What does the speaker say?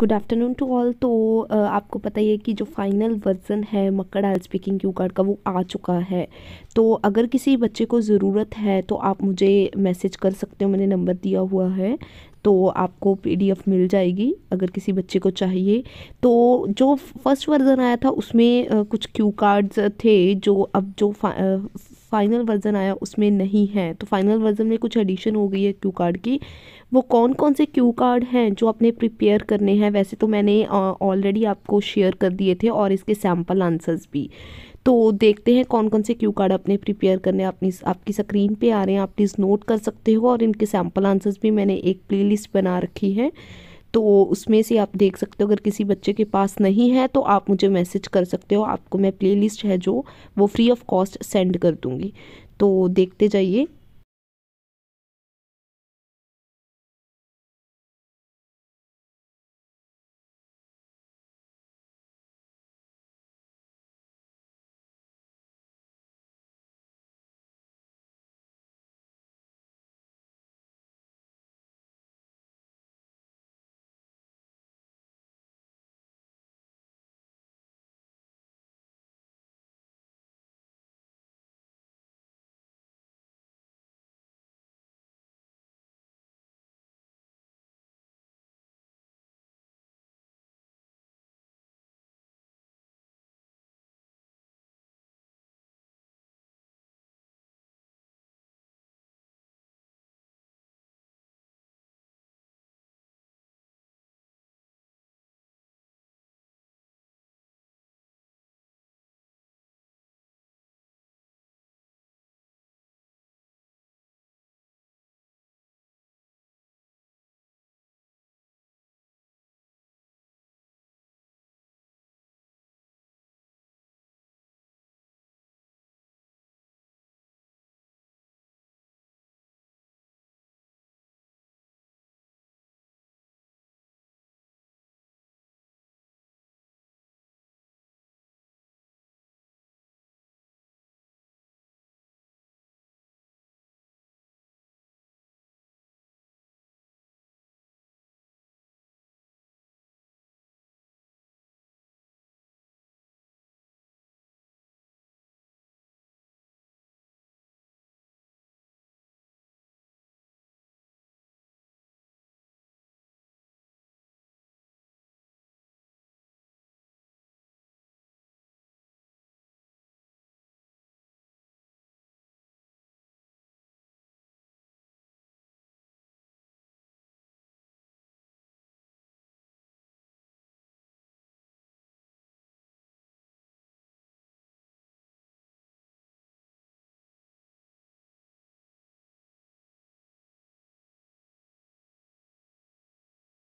good afternoon to all तो आपको पता ही है कि जो फाइनल वर्जन है Makkar I speaking cue card का वो आ चुका है तो अगर किसी बच्चे को ज़रूरत है तो आप मुझे मैसेज कर सकते हो मैंने नंबर दिया हुआ है तो आपको पीडीएफ मिल जाएगी अगर किसी बच्चे को चाहिए तो जो फर्स्ट वर्जन आया था उसमें कुछ क्यू कार्ड्स थे जो अब जो फाइनल वर्ज़न आया उसमें नहीं है तो फाइनल वर्ज़न में कुछ एडिशन हो गई है क्यू कार्ड की वो कौन कौन से क्यू कार्ड हैं जो आपने प्रिपेयर करने हैं वैसे तो मैंने ऑलरेडी आपको शेयर कर दिए थे और इसके सैम्पल आंसर्स भी तो देखते हैं कौन कौन से क्यू कार्ड अपने प्रिपेयर करने अपनी आपकी स्क्रीन पर आ रहे हैं आप प्लीज़ नोट कर सकते हो और इनके सैम्पल आंसर्स भी मैंने एक प्ले बना रखी है तो उसमें से आप देख सकते हो अगर किसी बच्चे के पास नहीं है तो आप मुझे मैसेज कर सकते हो आपको मैं प्लेलिस्ट है जो वो फ्री ऑफ कॉस्ट सेंड कर दूँगी तो देखते जाइए